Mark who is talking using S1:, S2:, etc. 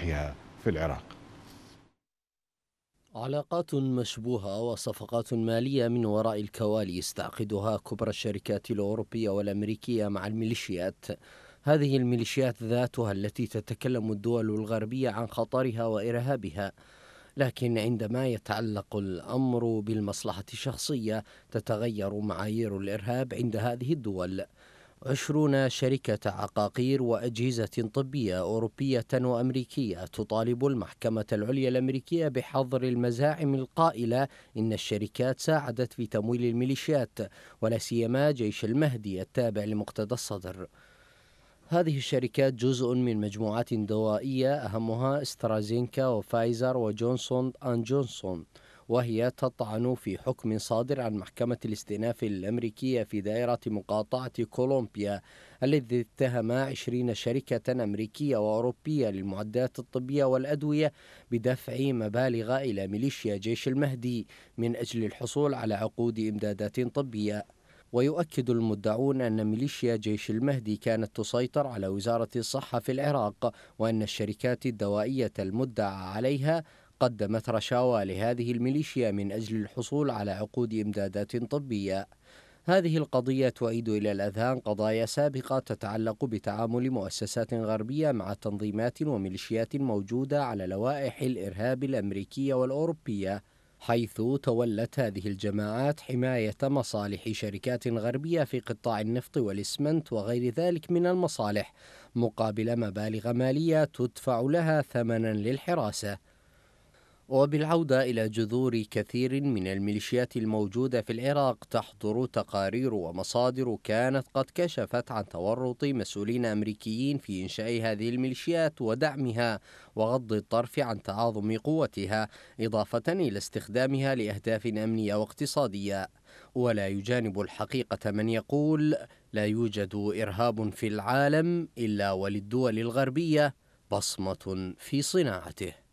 S1: تحيا في العراق علاقات مشبوهة وصفقات مالية من وراء الكواليس تعقدها كبرى الشركات الأوروبية والأمريكية مع الميليشيات هذه الميليشيات ذاتها التي تتكلم الدول الغربية عن خطرها وإرهابها لكن عندما يتعلق الأمر بالمصلحة الشخصية تتغير معايير الإرهاب عند هذه الدول عشرون شركة عقاقير وأجهزة طبية أوروبية وأمريكية تطالب المحكمة العليا الأمريكية بحظر المزاعم القائلة إن الشركات ساعدت في تمويل الميليشيات ولا سيما جيش المهدي التابع لمقتدى الصدر. هذه الشركات جزء من مجموعات دوائية أهمها استرازينكا وفايزر وجونسون أند جونسون وهي تطعن في حكم صادر عن محكمة الاستئناف الأمريكية في دائرة مقاطعة كولومبيا الذي اتهم 20 شركة أمريكية وأوروبية للمعدات الطبية والأدوية بدفع مبالغ إلى ميليشيا جيش المهدي من أجل الحصول على عقود إمدادات طبية ويؤكد المدعون أن ميليشيا جيش المهدي كانت تسيطر على وزارة الصحة في العراق وأن الشركات الدوائية المدعى عليها قدمت رشاوى لهذه الميليشيا من أجل الحصول على عقود إمدادات طبية هذه القضية تعيد إلى الأذهان قضايا سابقة تتعلق بتعامل مؤسسات غربية مع تنظيمات وميليشيات موجودة على لوائح الإرهاب الأمريكية والأوروبية حيث تولت هذه الجماعات حماية مصالح شركات غربية في قطاع النفط والإسمنت وغير ذلك من المصالح مقابل مبالغ مالية تدفع لها ثمنا للحراسة وبالعودة إلى جذور كثير من الميليشيات الموجودة في العراق تحضر تقارير ومصادر كانت قد كشفت عن تورط مسؤولين أمريكيين في إنشاء هذه الميليشيات ودعمها وغض الطرف عن تعاظم قوتها إضافة إلى استخدامها لأهداف أمنية واقتصادية ولا يجانب الحقيقة من يقول لا يوجد إرهاب في العالم إلا وللدول الغربية بصمة في صناعته